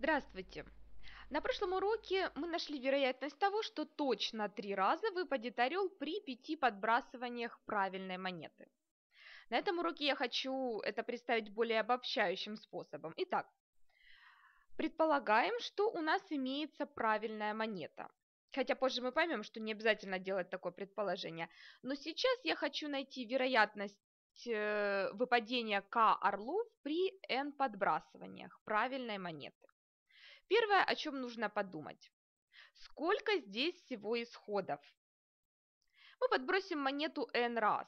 Здравствуйте! На прошлом уроке мы нашли вероятность того, что точно три раза выпадет орел при пяти подбрасываниях правильной монеты. На этом уроке я хочу это представить более обобщающим способом. Итак, предполагаем, что у нас имеется правильная монета. Хотя позже мы поймем, что не обязательно делать такое предположение. Но сейчас я хочу найти вероятность э, выпадения К орлов при n подбрасываниях правильной монеты. Первое, о чем нужно подумать. Сколько здесь всего исходов? Мы подбросим монету n раз.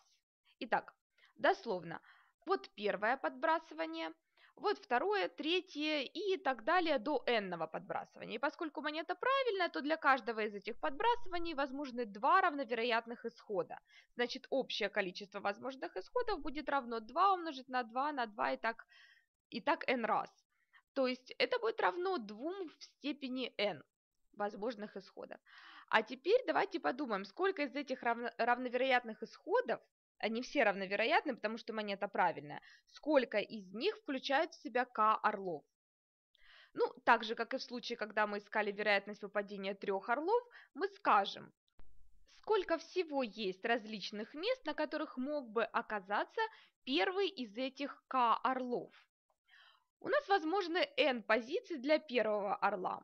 Итак, дословно, вот первое подбрасывание, вот второе, третье и так далее до n-ного подбрасывания. И поскольку монета правильная, то для каждого из этих подбрасываний возможны два равновероятных исхода. Значит, общее количество возможных исходов будет равно 2 умножить на 2 на 2 и так, и так n раз. То есть это будет равно 2 в степени n возможных исходов. А теперь давайте подумаем, сколько из этих равно, равновероятных исходов, они а все равновероятны, потому что монета правильная, сколько из них включают в себя k орлов. Ну, так же, как и в случае, когда мы искали вероятность выпадения трех орлов, мы скажем, сколько всего есть различных мест, на которых мог бы оказаться первый из этих К орлов. У нас возможны n позиций для первого орла,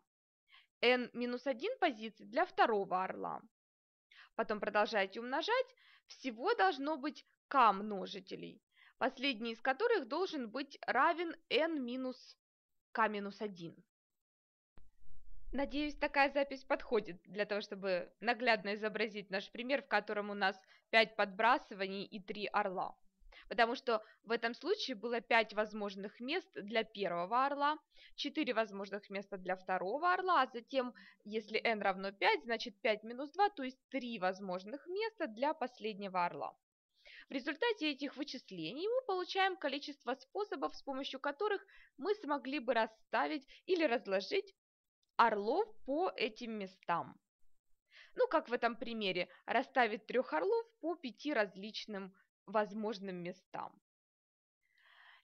n минус 1 позиций для второго орла. Потом продолжайте умножать, всего должно быть k множителей, последний из которых должен быть равен n минус k минус 1. Надеюсь, такая запись подходит для того, чтобы наглядно изобразить наш пример, в котором у нас 5 подбрасываний и 3 орла потому что в этом случае было 5 возможных мест для первого орла, 4 возможных места для второго орла, а затем, если n равно 5, значит 5 минус 2, то есть 3 возможных места для последнего орла. В результате этих вычислений мы получаем количество способов, с помощью которых мы смогли бы расставить или разложить орлов по этим местам. Ну, как в этом примере, расставить трех орлов по пяти различным возможным местам.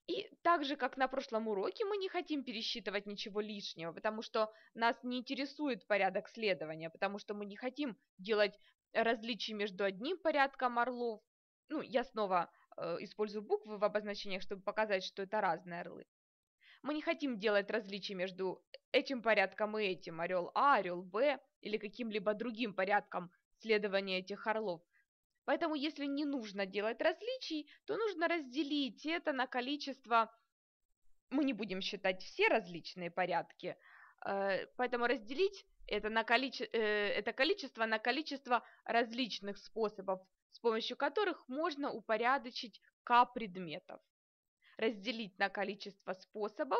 И так же, как на прошлом уроке, мы не хотим пересчитывать ничего лишнего, потому что нас не интересует порядок следования, потому что мы не хотим делать различия между одним порядком орлов. Ну, я снова э, использую буквы в обозначениях, чтобы показать, что это разные орлы. Мы не хотим делать различия между этим порядком и этим, орел А, орел Б или каким-либо другим порядком следования этих орлов. Поэтому, если не нужно делать различий, то нужно разделить это на количество... Мы не будем считать все различные порядки, э, поэтому разделить это, на количе... Э, это количество на количество различных способов, с помощью которых можно упорядочить К предметов. Разделить на количество способов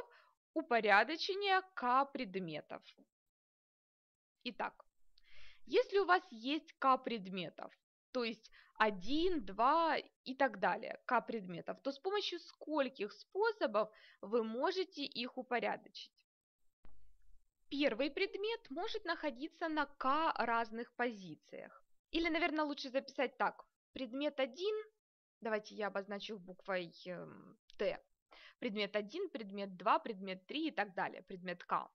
упорядочения К предметов. Итак, если у вас есть К предметов, то есть один, два и так далее, к предметов, то с помощью скольких способов вы можете их упорядочить? Первый предмет может находиться на к разных позициях. Или, наверное, лучше записать так. Предмет 1, давайте я обозначу буквой эм, Т. Предмет 1, предмет 2, предмет 3 и так далее, предмет К.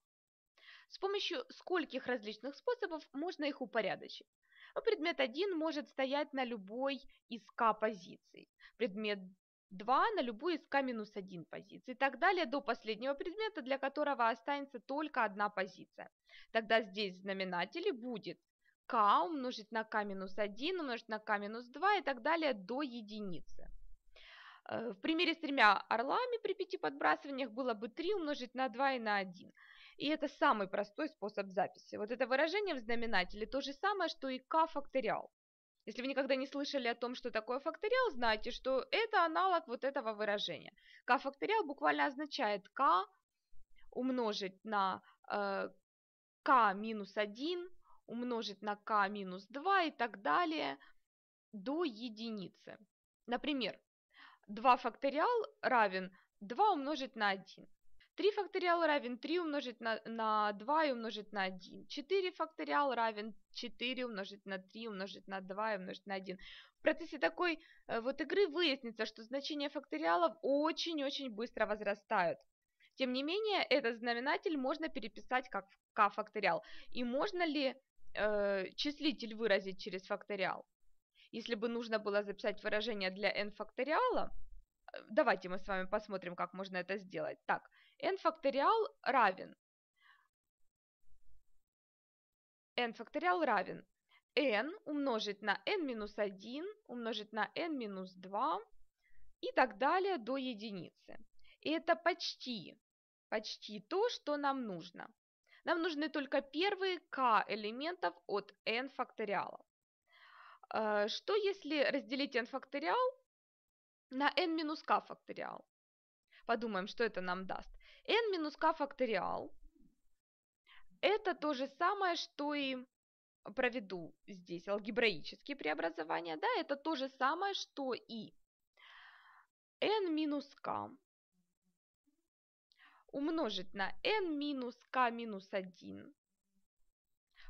С помощью скольких различных способов можно их упорядочить? А предмет 1 может стоять на любой из К позиций, предмет 2 на любую из К-1 позиций и так далее до последнего предмета, для которого останется только одна позиция. Тогда здесь в знаменателе будет К умножить на К-1 умножить на К-2 и так далее до единицы. Э, в примере с тремя орлами при пяти подбрасываниях было бы 3 умножить на 2 и на 1. И это самый простой способ записи. Вот это выражение в знаменателе то же самое, что и К-факториал. Если вы никогда не слышали о том, что такое факториал, знайте, что это аналог вот этого выражения. К-факториал буквально означает К умножить на э, К минус 1, умножить на К минус 2 и так далее до единицы. Например, 2 факториал равен 2 умножить на 1. 3 факториал равен 3 умножить на, на 2 и умножить на 1. 4 факториал равен 4 умножить на 3 умножить на 2 и умножить на 1. В процессе такой э, вот игры выяснится, что значения факториалов очень-очень быстро возрастают. Тем не менее, этот знаменатель можно переписать как k факториал. И можно ли э, числитель выразить через факториал? Если бы нужно было записать выражение для n факториала, э, давайте мы с вами посмотрим, как можно это сделать. Так, n факториал равен n факториал равен n умножить на n минус 1 умножить на n минус 2 и так далее до единицы. И это почти, почти то, что нам нужно. Нам нужны только первые k элементов от n факториала. Э, что если разделить n факториал на n минус k факториал? Подумаем, что это нам даст n минус k факториал это то же самое, что и проведу здесь алгебраические преобразования, да, это то же самое, что и n минус k умножить на n минус k минус 1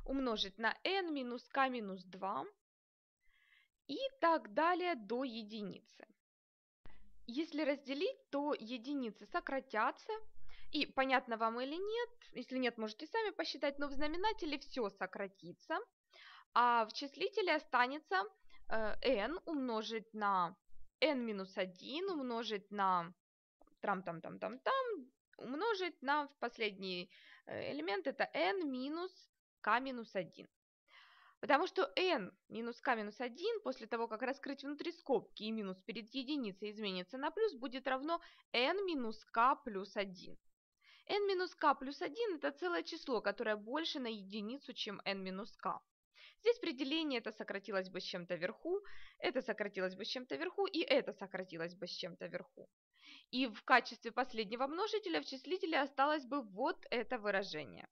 умножить на n минус k минус 2 и так далее до единицы. Если разделить, то единицы сократятся, и понятно вам или нет, если нет, можете сами посчитать, но в знаменателе все сократится, а в числителе останется э, n умножить на n минус 1 умножить на там там там там там умножить на последний э, элемент это n минус k минус 1. Потому что n минус k минус 1 после того, как раскрыть внутри скобки и минус перед единицей изменится на плюс, будет равно n минус k плюс 1 n-k минус плюс 1 – это целое число, которое больше на единицу, чем n-k. минус Здесь при делении это сократилось бы с чем-то вверху, это сократилось бы с чем-то вверху и это сократилось бы с чем-то вверху. И в качестве последнего множителя в числителе осталось бы вот это выражение.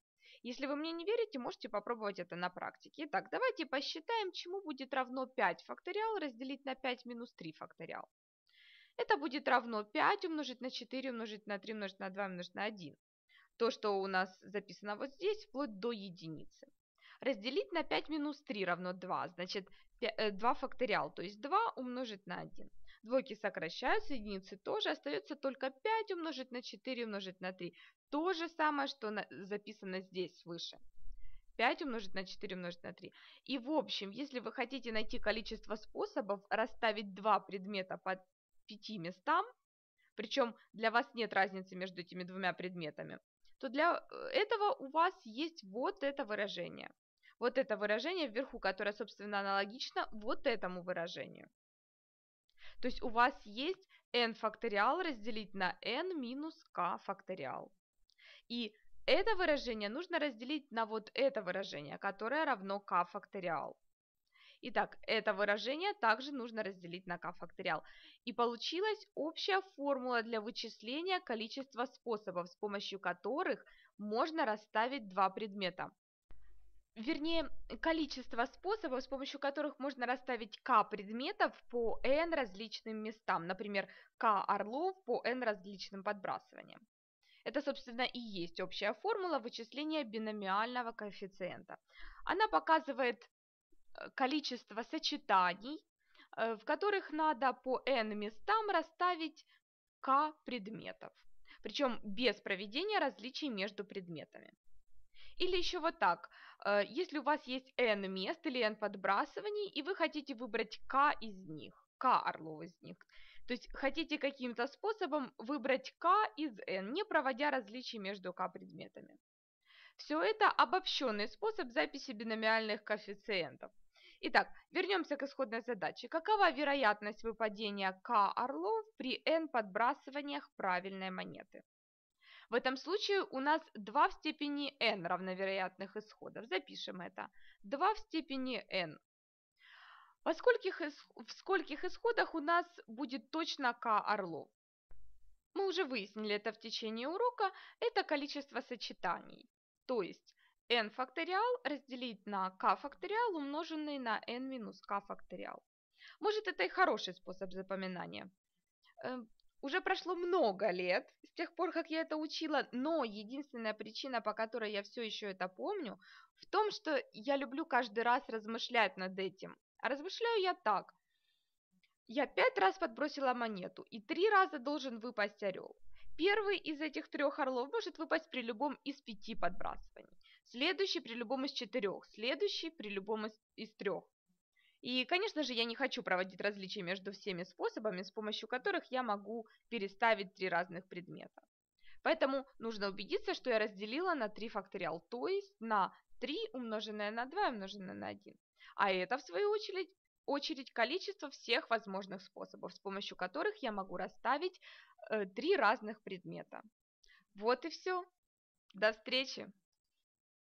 Если вы мне не верите, можете попробовать это на практике. Итак, давайте посчитаем, чему будет равно 5 факториал разделить на 5 минус 3 факториал. Это будет равно 5 умножить на 4 умножить на 3 умножить на 2 умножить на 1. То, что у нас записано вот здесь, вплоть до единицы. Разделить на 5 минус 3 равно 2, значит 2 э, факториал, то есть 2 умножить на 1. Двойки сокращаются, единицы тоже, остается только 5 умножить на 4 умножить на 3. То же самое, что записано здесь выше. 5 умножить на 4 умножить на 3. И в общем, если вы хотите найти количество способов расставить два предмета под пяти местам, причем для вас нет разницы между этими двумя предметами, то для э, этого у вас есть вот это выражение. Вот это выражение вверху, которое, собственно, аналогично вот этому выражению. То есть у вас есть n факториал разделить на n минус k факториал. И это выражение нужно разделить на вот это выражение, которое равно k факториал. Итак, это выражение также нужно разделить на k факториал. И получилась общая формула для вычисления количества способов, с помощью которых можно расставить два предмета. Вернее, количество способов, с помощью которых можно расставить k предметов по n различным местам. Например, k орлов по n различным подбрасываниям. Это, собственно, и есть общая формула вычисления биномиального коэффициента. Она показывает Э, количество сочетаний, э, в которых надо по n местам расставить k предметов, причем без проведения различий между предметами. Или еще вот так, э, если у вас есть n мест или n подбрасываний, и вы хотите выбрать k из них, k орлов из них, то есть хотите каким-то способом выбрать k из n, не проводя различий между k предметами. Все это обобщенный способ записи биномиальных коэффициентов – Итак, вернемся к исходной задаче. Какова вероятность выпадения К орлов при n подбрасываниях правильной монеты? В этом случае у нас 2 в степени n равновероятных исходов. Запишем это. 2 в степени n. Во скольких, в скольких исходах у нас будет точно k орлов? Мы уже выяснили это в течение урока. Это количество сочетаний. То есть n факториал разделить на k факториал, умноженный на n минус k факториал. Может, это и хороший способ запоминания. Э, уже прошло много лет с тех пор, как я это учила, но единственная причина, по которой я все еще это помню, в том, что я люблю каждый раз размышлять над этим. А размышляю я так. Я пять раз подбросила монету, и три раза должен выпасть орел. Первый из этих трех орлов может выпасть при любом из пяти подбрасываний следующий при любом из четырех, следующий при любом из, из трех. И, конечно же, я не хочу проводить различия между всеми способами, с помощью которых я могу переставить три разных предмета. Поэтому нужно убедиться, что я разделила на 3 факториал, то есть на 3 умноженное на 2 умноженное на 1. А это, в свою очередь, очередь количество всех возможных способов, с помощью которых я могу расставить э, три разных предмета. Вот и все. До встречи!